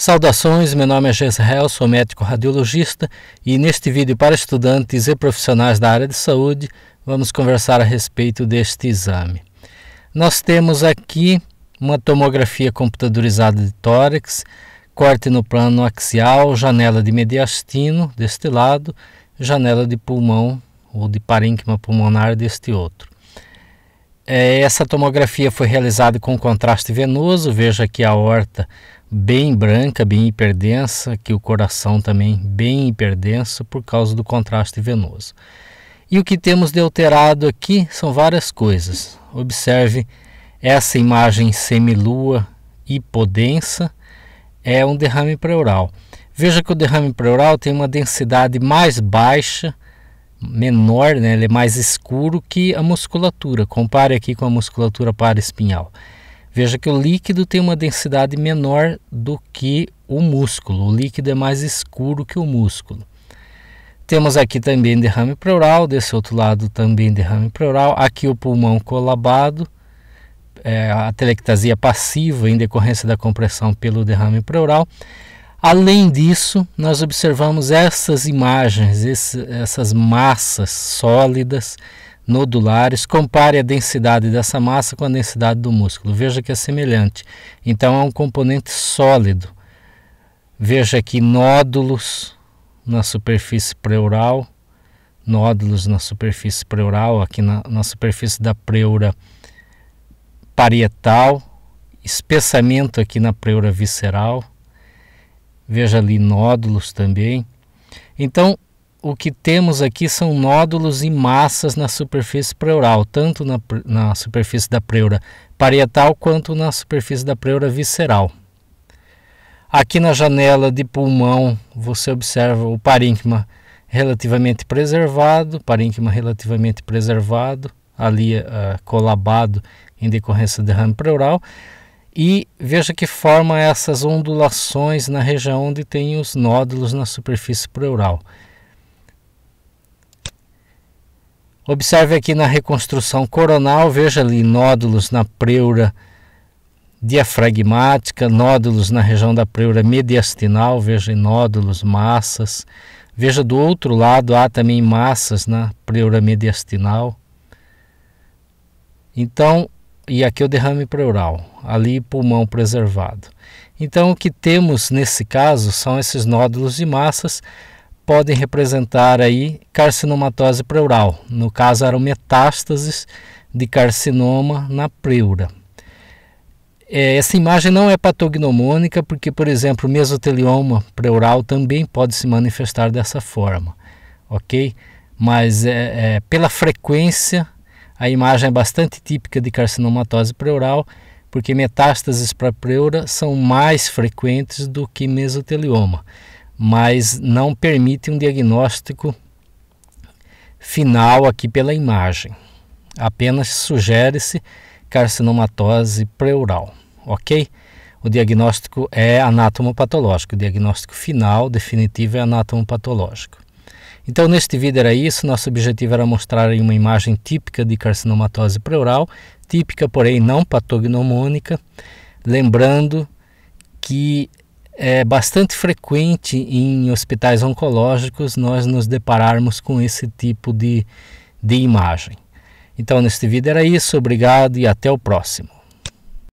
Saudações, meu nome é Jesse Hell, sou médico radiologista e neste vídeo para estudantes e profissionais da área de saúde vamos conversar a respeito deste exame. Nós temos aqui uma tomografia computadorizada de tórax, corte no plano axial, janela de mediastino deste lado, janela de pulmão ou de parênquima pulmonar deste outro. Eh, essa tomografia foi realizada com contraste venoso, veja aqui a horta bem branca, bem hiperdensa, que o coração também bem hiperdenso por causa do contraste venoso. E o que temos de alterado aqui são várias coisas. Observe essa imagem semilua hipodensa é um derrame pleural. Veja que o derrame pleural tem uma densidade mais baixa, menor, né? ele é mais escuro que a musculatura. Compare aqui com a musculatura paraespinhal. espinhal Veja que o líquido tem uma densidade menor do que o músculo. O líquido é mais escuro que o músculo. Temos aqui também derrame pleural, desse outro lado também derrame pleural. Aqui o pulmão colabado, é, a telectasia passiva em decorrência da compressão pelo derrame pleural. Além disso, nós observamos essas imagens, esse, essas massas sólidas nodulares, compare a densidade dessa massa com a densidade do músculo. Veja que é semelhante. Então é um componente sólido. Veja aqui nódulos na superfície pleural, nódulos na superfície pleural, aqui na, na superfície da pleura parietal, espessamento aqui na pleura visceral, veja ali nódulos também. Então, o que temos aqui são nódulos e massas na superfície pleural, tanto na, na superfície da pleura parietal quanto na superfície da pleura visceral. Aqui na janela de pulmão você observa o parênquima relativamente preservado, parênquima relativamente preservado, ali uh, colabado em decorrência do derrame pleural. E veja que forma essas ondulações na região onde tem os nódulos na superfície pleural. Observe aqui na reconstrução coronal, veja ali nódulos na pleura diafragmática, nódulos na região da pleura mediastinal, veja nódulos, massas. Veja do outro lado, há também massas na pleura mediastinal. Então, e aqui é o derrame pleural, ali pulmão preservado. Então, o que temos nesse caso são esses nódulos e massas podem representar aí carcinomatose pleural. No caso, eram metástases de carcinoma na pleura. É, essa imagem não é patognomônica porque, por exemplo, mesotelioma pleural também pode se manifestar dessa forma, ok? Mas é, é, pela frequência, a imagem é bastante típica de carcinomatose pleural porque metástases para pleura são mais frequentes do que mesotelioma mas não permite um diagnóstico final aqui pela imagem. Apenas sugere-se carcinomatose pleural, ok? O diagnóstico é anatomopatológico, o diagnóstico final, definitivo, é anatomopatológico. Então, neste vídeo era isso, nosso objetivo era mostrar uma imagem típica de carcinomatose pleural, típica, porém não patognomônica, lembrando que é bastante frequente em hospitais oncológicos nós nos depararmos com esse tipo de, de imagem. Então, neste vídeo era isso, obrigado e até o próximo.